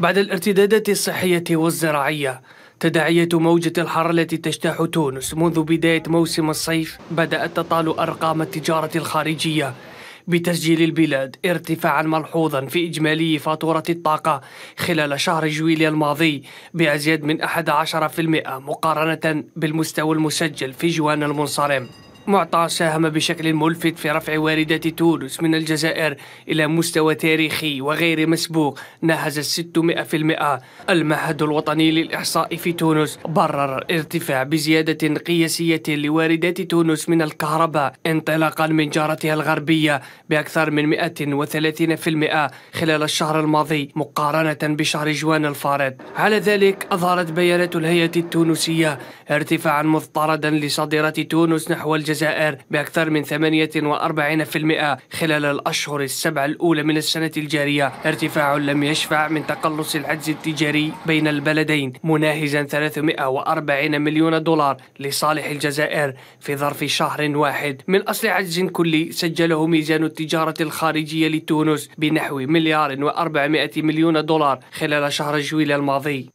بعد الارتدادات الصحية والزراعية تداعية موجة الحر التي تجتاح تونس منذ بداية موسم الصيف بدأت تطال أرقام التجارة الخارجية بتسجيل البلاد ارتفاعا ملحوظا في إجمالي فاتورة الطاقة خلال شهر جويليا الماضي بأزيد من 11% مقارنة بالمستوى المسجل في جوان المنصرم معطى ساهم بشكل ملفت في رفع واردات تونس من الجزائر إلى مستوى تاريخي وغير مسبوق ناهز 600% المعهد الوطني للإحصاء في تونس برر الارتفاع بزيادة قياسية لواردات تونس من الكهرباء انطلاقا من جارتها الغربية بأكثر من 130% خلال الشهر الماضي مقارنة بشهر جوان الفارط على ذلك أظهرت بيانات الهيئة التونسية ارتفاعا مضطردا لصادرات تونس نحو الجزائر الجزائر بأكثر من 48% خلال الأشهر السبع الأولى من السنة الجارية ارتفاع لم يشفع من تقلص العجز التجاري بين البلدين مناهزا 340 مليون دولار لصالح الجزائر في ظرف شهر واحد من أصل عجز كلي سجله ميزان التجارة الخارجية لتونس بنحو مليار و400 مليون دولار خلال شهر جويل الماضي